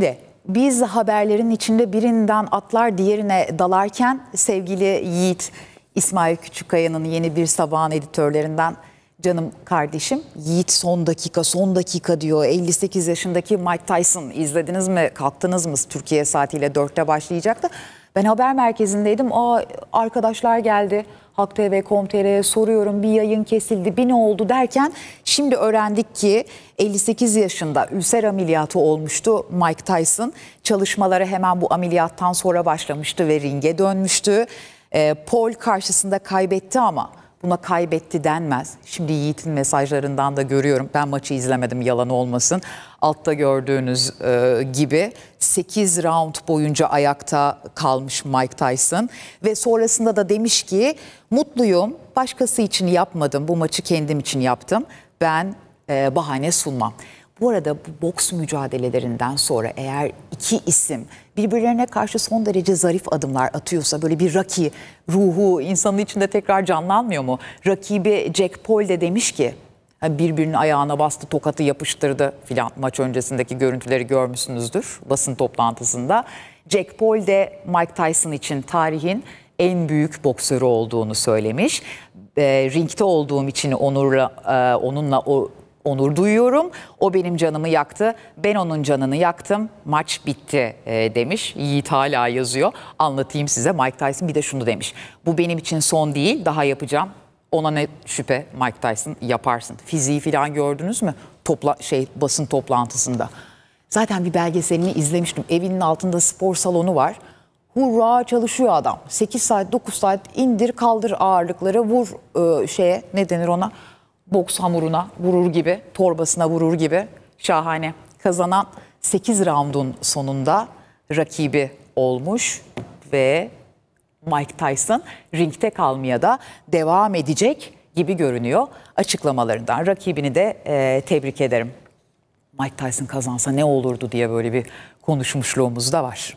Şimdi biz haberlerin içinde birinden atlar diğerine dalarken sevgili Yiğit İsmail Küçükkaya'nın yeni bir sabahın editörlerinden canım kardeşim Yiğit son dakika son dakika diyor 58 yaşındaki Mike Tyson izlediniz mi kalktınız mı Türkiye saatiyle 4'te başlayacaktı. Ben haber merkezindeydim. Aa arkadaşlar geldi. Halk TV.com.tr'ye soruyorum bir yayın kesildi bir ne oldu derken şimdi öğrendik ki 58 yaşında ülser ameliyatı olmuştu Mike Tyson. Çalışmaları hemen bu ameliyattan sonra başlamıştı ve ringe dönmüştü. E, Paul karşısında kaybetti ama Buna kaybetti denmez. Şimdi Yiğit'in mesajlarından da görüyorum. Ben maçı izlemedim yalan olmasın. Altta gördüğünüz e, gibi 8 round boyunca ayakta kalmış Mike Tyson. Ve sonrasında da demiş ki mutluyum başkası için yapmadım bu maçı kendim için yaptım. Ben e, bahane sunmam. Bu arada bu boks mücadelelerinden sonra eğer iki isim birbirlerine karşı son derece zarif adımlar atıyorsa böyle bir Rocky ruhu insanın içinde tekrar canlanmıyor mu? Rakibi Jack Paul de demiş ki birbirinin ayağına bastı, tokatı yapıştırdı filan maç öncesindeki görüntüleri görmüşsünüzdür basın toplantısında. Jack Paul de Mike Tyson için tarihin en büyük boksörü olduğunu söylemiş. E, ringte olduğum için onurla e, onunla o onur duyuyorum. O benim canımı yaktı. Ben onun canını yaktım. Maç bitti e, demiş. Yiğit hala yazıyor. Anlatayım size Mike Tyson bir de şunu demiş. Bu benim için son değil. Daha yapacağım. Ona ne şüphe Mike Tyson yaparsın. Fiziği falan gördünüz mü? Topla şey basın toplantısında. Zaten bir belgeselini izlemiştim. Evinin altında spor salonu var. Hurra çalışıyor adam. 8 saat 9 saat indir kaldır ağırlıkları vur e, şeye ne denir ona? boks hamuruna vurur gibi, torbasına vurur gibi şahane. Kazanan 8 raundun sonunda rakibi olmuş ve Mike Tyson ringte kalmaya da devam edecek gibi görünüyor açıklamalarından. Rakibini de e, tebrik ederim. Mike Tyson kazansa ne olurdu diye böyle bir konuşmuşluğumuz da var.